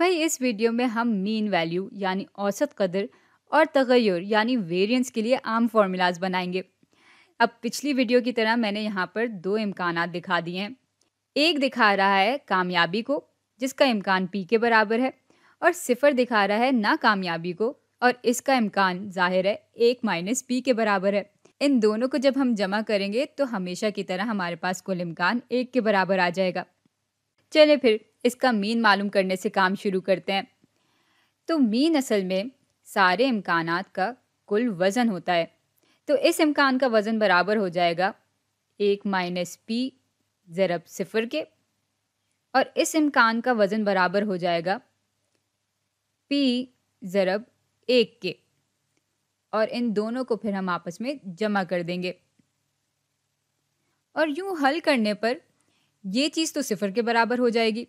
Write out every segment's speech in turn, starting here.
वही इस वीडियो में हम मीन वैल्यू यानी औसत कदर और तगैर यानी वेरिएंस के लिए आम फार्मूलाज बनाएंगे अब पिछली वीडियो की तरह मैंने यहाँ पर दो इम्कान दिखा दिए हैं एक दिखा रहा है कामयाबी को जिसका इम्कान पी के बराबर है और सिफर दिखा रहा है नाकामयाबी को और इसका इम्कान जाहिर है एक माइनस पी के बराबर है इन दोनों को जब हम जमा करेंगे तो हमेशा की तरह हमारे पास कुल इम्कान एक के बराबर आ जाएगा चले फिर इसका मीन मालूम करने से काम शुरू करते हैं तो मीन असल में सारे इम्कान का कुल वज़न होता है तो इस इम्कान का वज़न बराबर हो जाएगा एक माइनस पी ज़रब सिफर के और इस इम्कान का वज़न बराबर हो जाएगा पी ज़रब एक के और इन दोनों को फिर हम आपस में जमा कर देंगे और यूँ हल करने पर ये चीज़ तो सिफर के बराबर हो जाएगी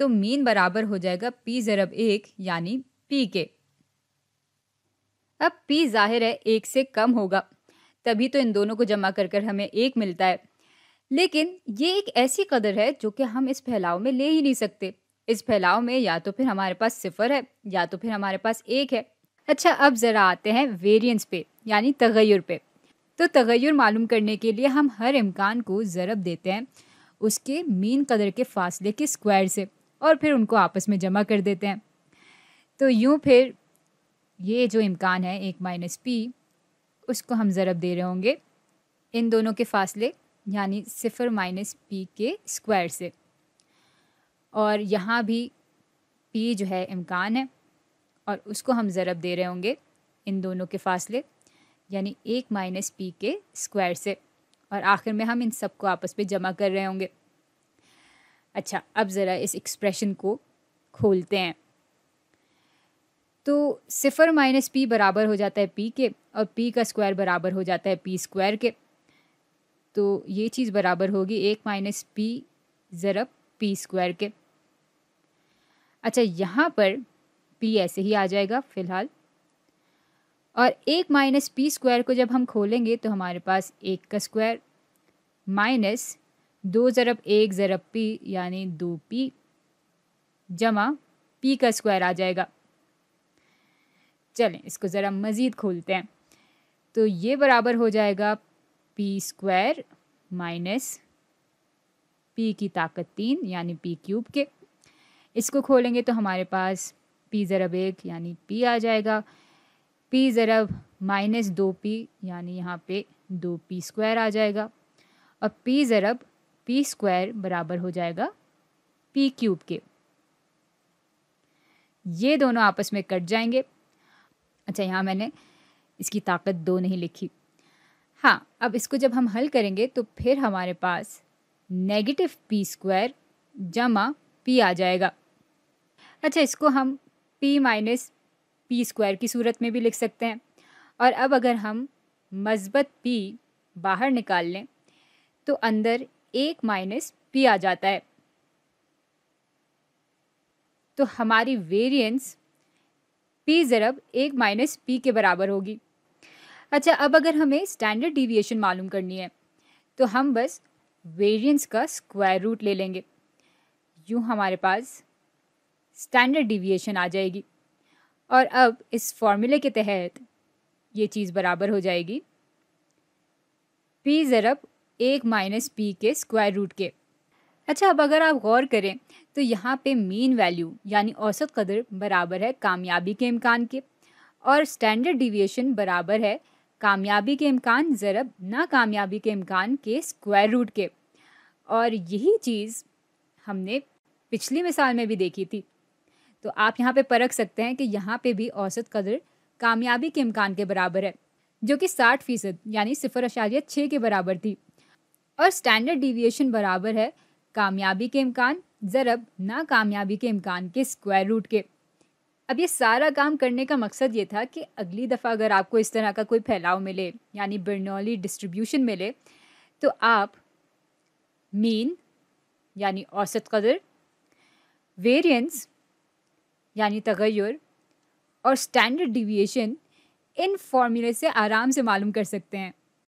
तो मीन बराबर हो जाएगा पी ज़रब एक यानी पी के अब पी जाहिर है एक से कम होगा तभी तो इन दोनों को जमा कर कर हमें एक मिलता है लेकिन ये एक ऐसी कदर है जो कि हम इस फैलाव में ले ही नहीं सकते इस फैलाव में या तो फिर हमारे पास सिफर है या तो फिर हमारे पास एक है अच्छा अब ज़रा आते हैं वेरियंस पे यानी तगैर पे तो तगैर मालूम करने के लिए हम हर इम्कान को ज़रब देते हैं उसके मीन कदर के फासले के स्क्वायर से और फिर उनको आपस में जमा कर देते हैं तो यूँ फिर ये जो इम्कान है एक माइनस पी उसको हम ज़रब दे रहे होंगे इन दोनों के फासले यानी सिफर माइनस पी के स्क्वायर से और यहाँ भी पी जो है इम्कान है और उसको हम ज़रब दे रहे होंगे इन दोनों के फासले यानी एक माइनस पी के स्क्वायर से और आखिर में हम इन सबको आपस में जमा कर रहे होंगे अच्छा अब ज़रा इस एक्सप्रेशन को खोलते हैं तो सिफ़र माइनस पी बराबर हो जाता है पी के और पी का स्क्वायर बराबर हो जाता है पी स्क्वायर के तो ये चीज़ बराबर होगी एक माइनस पी ज़रा पी स्क्वायर के अच्छा यहाँ पर पी ऐसे ही आ जाएगा फ़िलहाल और एक माइनस पी स्क्वायर को जब हम खोलेंगे तो हमारे पास एक का स्क्वायर माइनस दो ज़रब एक ज़रब पी यानी दो पी जमा पी का स्क्वायर आ जाएगा चलें इसको ज़रा मज़ीद खोलते हैं तो ये बराबर हो जाएगा पी स्क्वायर माइनस पी की ताकत तीन यानी पी क्यूब के इसको खोलेंगे तो हमारे पास पी ज़रब एक यानी पी आ जाएगा पी ज़रब माइनस दो पी यानी यहाँ पे दो पी स्क्वायर आ जाएगा और पी ज़रब पी स्क्वायर बराबर हो जाएगा पी क्यूब के ये दोनों आपस में कट जाएंगे अच्छा यहाँ मैंने इसकी ताकत दो नहीं लिखी हाँ अब इसको जब हम हल करेंगे तो फिर हमारे पास नेगेटिव पी स्क्वायर जमा पी आ जाएगा अच्छा इसको हम पी माइनस पी स्क्वायर की सूरत में भी लिख सकते हैं और अब अगर हम मजबत पी बाहर निकाल लें तो अंदर एक माइनस पी आ जाता है तो हमारी वेरिएंस पी ज़रब एक माइनस पी के बराबर होगी अच्छा अब अगर हमें स्टैंडर्ड डिविएशन मालूम करनी है तो हम बस वेरिएंस का स्क्वायर रूट ले लेंगे यूँ हमारे पास स्टैंडर्ड डिविएशन आ जाएगी और अब इस फॉर्मूले के तहत ये चीज़ बराबर हो जाएगी पी ज़रब एक माइनस पी के स्क्वायर रूट के अच्छा अब अगर आप गौर करें तो यहाँ पे मीन वैल्यू यानी औसत कदर बराबर है कामयाबी के इम्कान के और स्टैंडर्ड डिविएशन बराबर है कामयाबी के इम्कान ज़रब नाकामयाबी के इम्कान के स्क्वायर रूट के और यही चीज़ हमने पिछली मिसाल में भी देखी थी तो आप यहाँ पे परख सकते हैं कि यहाँ पे भी औसत कदर कामयाबी के इम्कान के बराबर है जो कि साठ फीसद यानी सिफर अशारिया छः के बराबर थी और स्टैंडर्ड डिविएशन बराबर है कामयाबी के इम्कान ज़रब नाकामयाबी के इम्कान के स्क्वायर रूट के अब ये सारा काम करने का मकसद ये था कि अगली दफ़ा अगर आपको इस तरह का कोई फैलाव मिले यानी बर्नौली डिस्ट्रीब्यूशन मिले तो आप मीन यानी औसत कदर वेरिएंस यानी तगैर और स्टैंडर्ड डिविएशन इन फॉर्मूले से आराम से मालूम कर सकते हैं